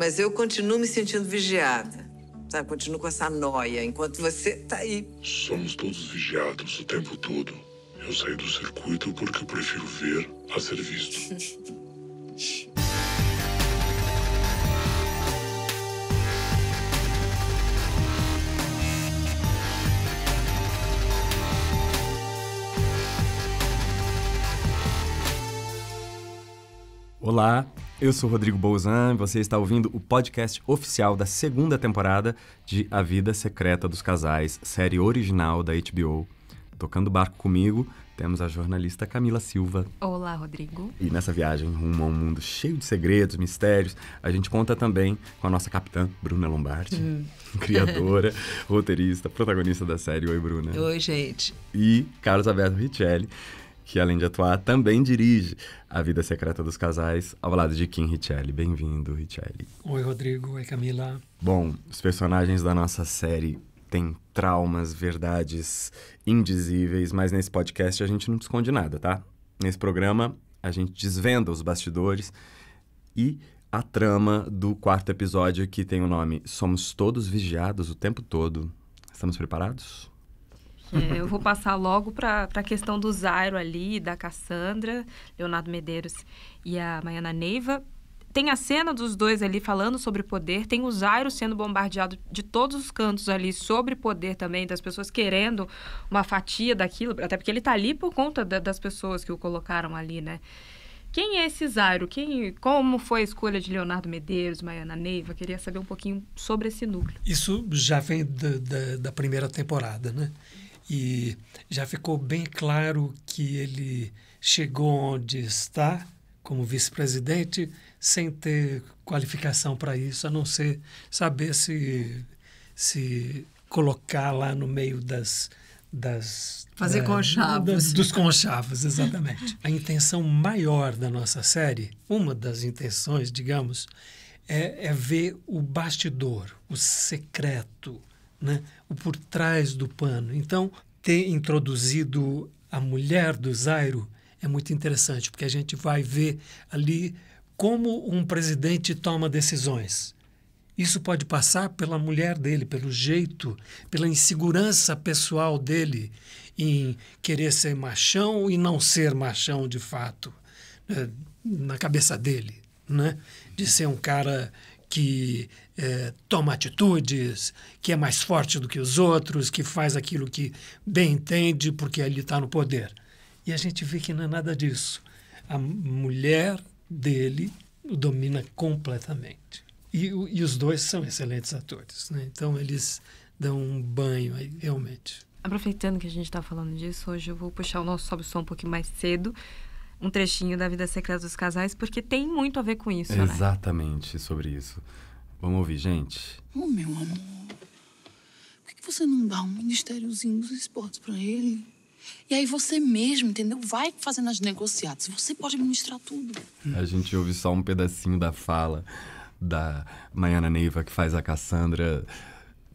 Mas eu continuo me sentindo vigiada. tá? Continuo com essa noia enquanto você tá aí. Somos todos vigiados o tempo todo. Eu saí do circuito porque eu prefiro ver a ser visto. Olá, eu sou Rodrigo Bolzan e você está ouvindo o podcast oficial da segunda temporada de A Vida Secreta dos Casais, série original da HBO. Tocando barco comigo, temos a jornalista Camila Silva. Olá, Rodrigo. E nessa viagem rumo a um mundo cheio de segredos, mistérios, a gente conta também com a nossa capitã, Bruna Lombardi, hum. criadora, roteirista, protagonista da série. Oi, Bruna. Oi, gente. E Carlos Alberto Richelli que além de atuar, também dirige A Vida Secreta dos Casais, ao lado de Kim Richelli. Bem-vindo, Richelli. Oi, Rodrigo. Oi, Camila. Bom, os personagens da nossa série têm traumas, verdades indizíveis, mas nesse podcast a gente não esconde nada, tá? Nesse programa, a gente desvenda os bastidores e a trama do quarto episódio que tem o nome Somos Todos Vigiados o Tempo Todo. Estamos preparados? É, eu vou passar logo para a questão do Zairo ali, da Cassandra, Leonardo Medeiros e a Maiana Neiva. Tem a cena dos dois ali falando sobre poder, tem o Zairo sendo bombardeado de todos os cantos ali sobre poder também, das pessoas querendo uma fatia daquilo, até porque ele está ali por conta da, das pessoas que o colocaram ali, né? Quem é esse Zairo? Quem, como foi a escolha de Leonardo Medeiros, Maiana Neiva? Queria saber um pouquinho sobre esse núcleo. Isso já vem da primeira temporada, né? E já ficou bem claro que ele chegou onde está como vice-presidente sem ter qualificação para isso, a não ser saber se se colocar lá no meio das das fazer da, é, conchavos da, dos conchavos exatamente a intenção maior da nossa série uma das intenções digamos é, é ver o bastidor o secreto né? o por trás do pano. Então, ter introduzido a mulher do Zairo é muito interessante, porque a gente vai ver ali como um presidente toma decisões. Isso pode passar pela mulher dele, pelo jeito, pela insegurança pessoal dele em querer ser machão e não ser machão de fato, né, na cabeça dele, né? de ser um cara que é, toma atitudes, que é mais forte do que os outros, que faz aquilo que bem entende porque ele está no poder. E a gente vê que não é nada disso. A mulher dele o domina completamente. E, e os dois são excelentes atores, né? então eles dão um banho aí, realmente. Aproveitando que a gente está falando disso, hoje eu vou puxar o nosso sobe som um pouquinho mais cedo, um trechinho da vida secreta dos casais, porque tem muito a ver com isso. Né? Exatamente né? sobre isso. Vamos ouvir, gente. Oh, meu amor. Por que você não dá um ministériozinho dos esportes pra ele? E aí você mesmo, entendeu? Vai fazendo as negociadas. Você pode administrar tudo. A gente ouve só um pedacinho da fala da Maiana Neiva, que faz a Cassandra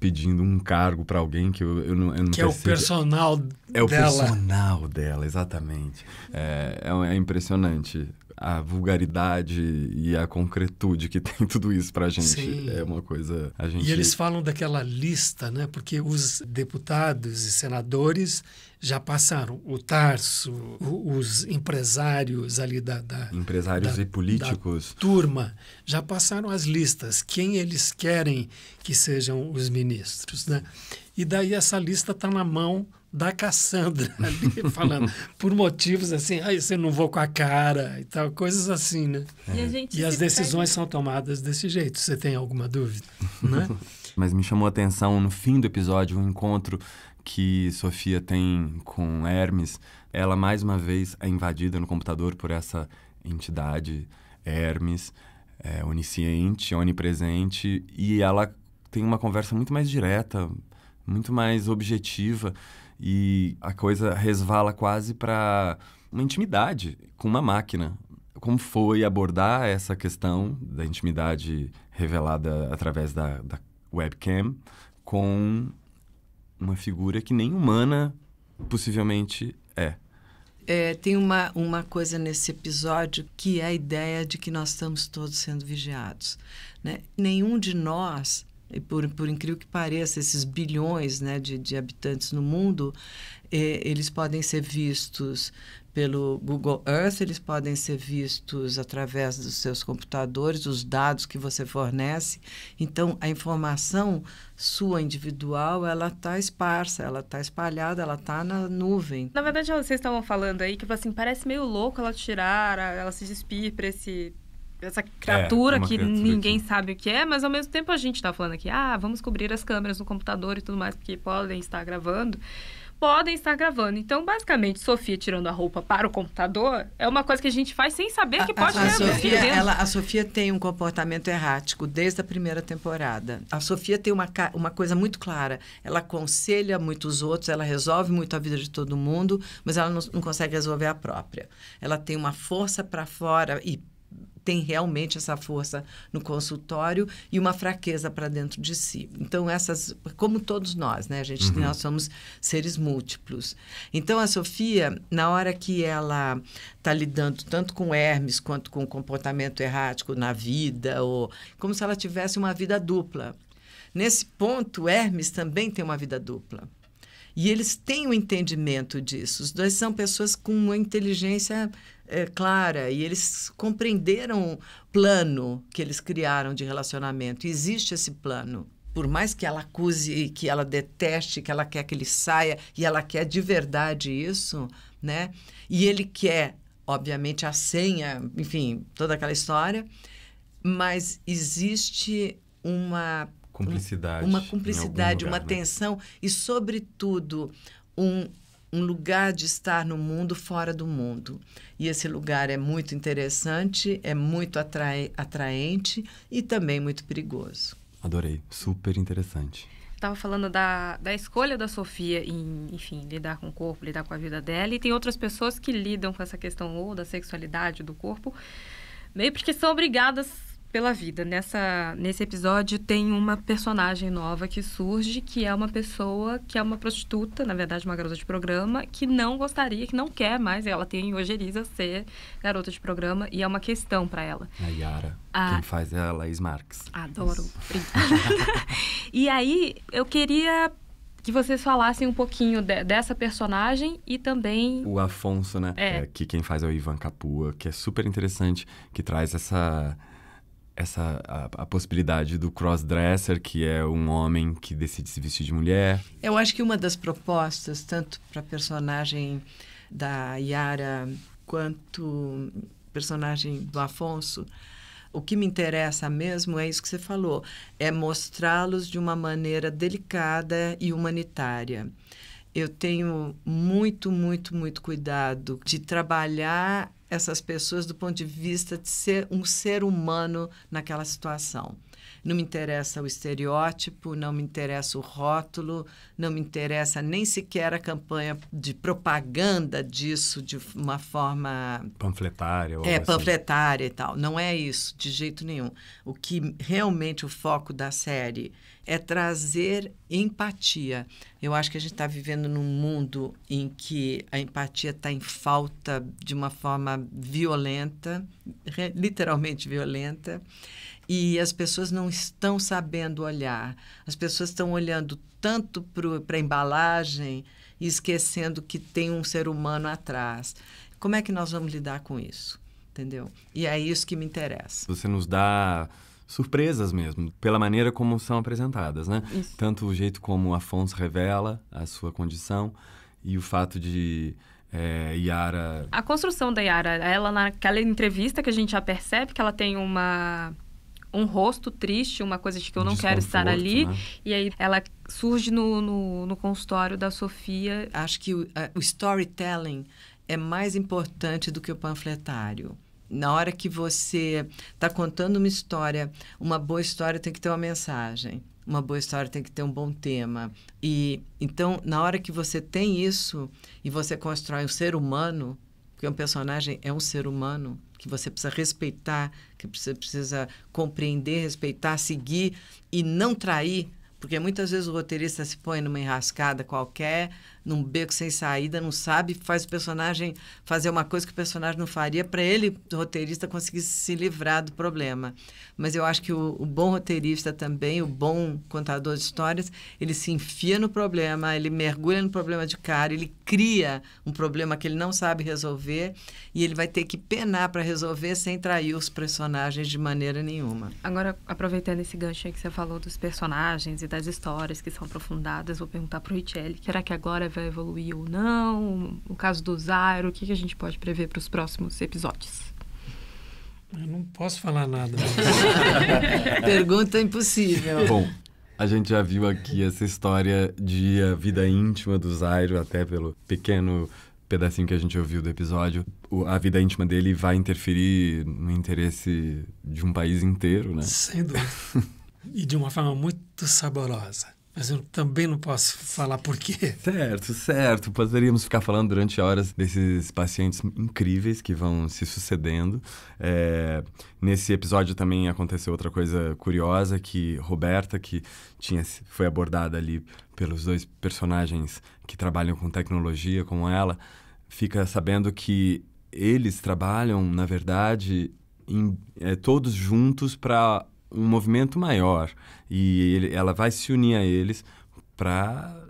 pedindo um cargo para alguém que eu, eu não, eu não que é o personal é dela. É o personal dela, exatamente. É, é, é impressionante a vulgaridade e a concretude que tem tudo isso para a gente. Sim. É uma coisa. A gente... E eles falam daquela lista, né? Porque os deputados e senadores já passaram o Tarso, os empresários ali da, da empresários da, e políticos turma já passaram as listas quem eles querem que sejam os ministros, né? E daí essa lista está na mão da Cassandra ali falando por motivos assim, ah, você não vou com a cara e tal, coisas assim, né? E, é. e as decisões são tomadas desse jeito. Você tem alguma dúvida, né? Mas me chamou a atenção no fim do episódio um encontro que Sofia tem com Hermes. Ela mais uma vez é invadida no computador por essa entidade Hermes, é, onisciente, onipresente, e ela tem uma conversa muito mais direta, muito mais objetiva e a coisa resvala quase para uma intimidade com uma máquina. Como foi abordar essa questão da intimidade revelada através da, da webcam com uma figura que nem humana possivelmente é? É, tem uma, uma coisa nesse episódio que é a ideia de que nós estamos todos sendo vigiados. Né? Nenhum de nós e por, por incrível que pareça, esses bilhões né, de, de habitantes no mundo, eh, eles podem ser vistos pelo Google Earth, eles podem ser vistos através dos seus computadores, os dados que você fornece. Então, a informação sua individual, ela está esparsa, ela está espalhada, ela está na nuvem. Na verdade, vocês estavam falando aí que tipo assim, parece meio louco ela tirar, ela se despir para esse essa é, criatura é, que criatura ninguém sabe o que é, mas ao mesmo tempo a gente está falando aqui, ah, vamos cobrir as câmeras no computador e tudo mais, porque podem estar gravando. Podem estar gravando. Então, basicamente, Sofia tirando a roupa para o computador é uma coisa que a gente faz sem saber que pode a, ter a Sofia, ela, A Sofia tem um comportamento errático desde a primeira temporada. A Sofia tem uma, uma coisa muito clara. Ela aconselha muitos outros, ela resolve muito a vida de todo mundo, mas ela não, não consegue resolver a própria. Ela tem uma força para fora e tem realmente essa força no consultório e uma fraqueza para dentro de si. Então, essas, como todos nós, né? A gente, uhum. nós somos seres múltiplos. Então, a Sofia, na hora que ela está lidando tanto com Hermes quanto com comportamento errático na vida, ou como se ela tivesse uma vida dupla. Nesse ponto, Hermes também tem uma vida dupla. E eles têm o um entendimento disso. Os dois são pessoas com uma inteligência é, clara e eles compreenderam o plano que eles criaram de relacionamento. Existe esse plano. Por mais que ela acuse, que ela deteste, que ela quer que ele saia e ela quer de verdade isso, né? E ele quer, obviamente, a senha, enfim, toda aquela história, mas existe uma cumplicidade, uma cumplicidade, uma né? tensão e, sobretudo, um um lugar de estar no mundo fora do mundo. E esse lugar é muito interessante, é muito atrai atraente e também muito perigoso. Adorei, super interessante. Estava falando da, da escolha da Sofia em, enfim, lidar com o corpo, lidar com a vida dela. E tem outras pessoas que lidam com essa questão ou da sexualidade, do corpo, meio porque são obrigadas pela vida. Nessa, nesse episódio tem uma personagem nova que surge, que é uma pessoa que é uma prostituta, na verdade uma garota de programa, que não gostaria, que não quer mais, ela tem ojeriza ser garota de programa e é uma questão para ela. A Yara, a... quem faz é a Laís Marques. Adoro. e aí eu queria que vocês falassem um pouquinho de, dessa personagem e também. O Afonso, né? É. é. Que quem faz é o Ivan Capua, que é super interessante, que traz essa essa a, a, possibilidade do crossdresser, que é um homem que decide se vestir de mulher. Eu acho que uma das propostas, tanto para a personagem da Yara quanto personagem do Afonso, o que me interessa mesmo é isso que você falou, é mostrá-los de uma maneira delicada e humanitária. Eu tenho muito, muito, muito cuidado de trabalhar essas pessoas do ponto de vista de ser um ser humano naquela situação. Não me interessa o estereótipo, não me interessa o rótulo, não me interessa nem sequer a campanha de propaganda disso de uma forma. Panfletária. Ou é, assim. panfletária e tal. Não é isso, de jeito nenhum. O que realmente o foco da série é trazer empatia. Eu acho que a gente está vivendo num mundo em que a empatia está em falta de uma forma violenta, literalmente violenta, e as pessoas não estão sabendo olhar. As pessoas estão olhando tanto para a embalagem e esquecendo que tem um ser humano atrás. Como é que nós vamos lidar com isso? Entendeu? E é isso que me interessa. Você nos dá surpresas mesmo, pela maneira como são apresentadas, né? Isso. Tanto o jeito como Afonso revela a sua condição e o fato de é, Yara... A construção da Yara, ela naquela entrevista que a gente já percebe que ela tem uma um rosto triste, uma coisa de que eu não quero estar ali. Né? E aí ela surge no, no, no, consultório da Sofia. Acho que o, o storytelling é mais importante do que o panfletário. Na hora que você está contando uma história, uma boa história tem que ter uma mensagem. Uma boa história tem que ter um bom tema. E então, na hora que você tem isso e você constrói um ser humano, porque um personagem é um ser humano, que você precisa respeitar, que você precisa compreender, respeitar, seguir e não trair, porque muitas vezes o roteirista se põe numa enrascada qualquer, num beco sem saída, não sabe, faz o personagem fazer uma coisa que o personagem não faria para ele, roteirista, conseguir se livrar do problema. Mas eu acho que o, o, bom roteirista também, o bom contador de histórias, ele se enfia no problema, ele mergulha no problema de cara, ele cria um problema que ele não sabe resolver e ele vai ter que penar para resolver sem trair os personagens de maneira nenhuma. Agora, aproveitando esse gancho aí que você falou dos personagens e das histórias que são aprofundadas, vou perguntar para o Richelle, que era que agora vai evoluir ou não? O caso do Zairo, o que, que a gente pode prever para os próximos episódios? Eu não posso falar nada. Né? Pergunta impossível. Bom, a gente já viu aqui essa história de a vida íntima do Zairo, até pelo pequeno pedacinho que a gente ouviu do episódio. O, a vida íntima dele vai interferir no interesse de um país inteiro, né? Sem dúvida. e de uma forma muito saborosa mas eu também não posso falar por quê. Certo, certo. Poderíamos ficar falando durante horas desses pacientes incríveis que vão se sucedendo. É, nesse episódio também aconteceu outra coisa curiosa que Roberta, que tinha, foi abordada ali pelos dois personagens que trabalham com tecnologia, como ela, fica sabendo que eles trabalham, na verdade, em, é, todos juntos para um movimento maior e ele, ela vai se unir a eles para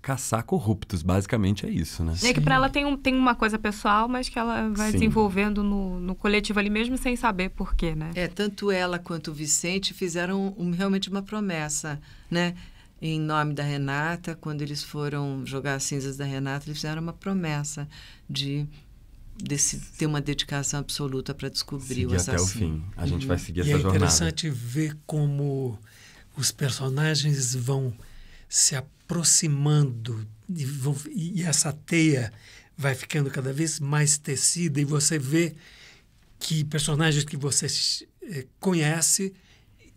caçar corruptos, basicamente é isso, né? É que para ela tem, um, tem uma coisa pessoal, mas que ela vai Sim. desenvolvendo no, no coletivo ali mesmo sem saber porquê, né? É, tanto ela quanto o Vicente fizeram um, realmente uma promessa, né? Em nome da Renata, quando eles foram jogar as cinzas da Renata, eles fizeram uma promessa de desse ter uma dedicação absoluta para descobrir Seguir o assassino. até o fim. A gente vai uhum. seguir e essa é jornada. É interessante ver como os personagens vão se aproximando e, vão, e essa teia vai ficando cada vez mais tecida e você vê que personagens que você eh, conhece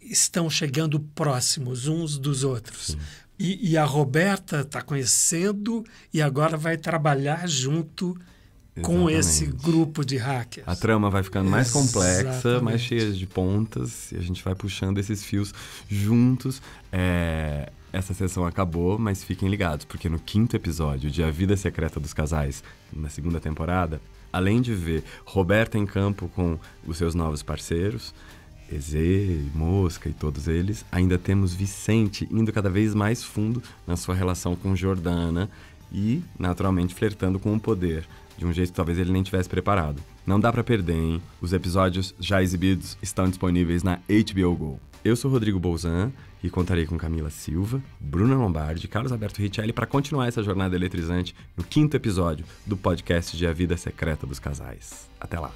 estão chegando próximos uns dos outros. E, e a Roberta está conhecendo e agora vai trabalhar junto com esse grupo de hackers. A trama vai ficando mais Exatamente. complexa, mais cheia de pontas, e a gente vai puxando esses fios juntos. É, essa sessão acabou, mas fiquem ligados, porque no quinto episódio de A Vida Secreta dos Casais, na segunda temporada, além de ver Roberta em campo com os seus novos parceiros, Eze, Mosca e todos eles, ainda temos Vicente indo cada vez mais fundo na sua relação com Jordana e, naturalmente, flertando com o poder, de um jeito que talvez ele nem tivesse preparado. Não dá para perder, hein? Os episódios já exibidos estão disponíveis na HBO Go. Eu sou Rodrigo Bolzan e contarei com Camila Silva, Bruna Lombardi e Carlos Alberto Richelli para continuar essa jornada eletrizante no quinto episódio do podcast de A Vida Secreta dos Casais. Até lá!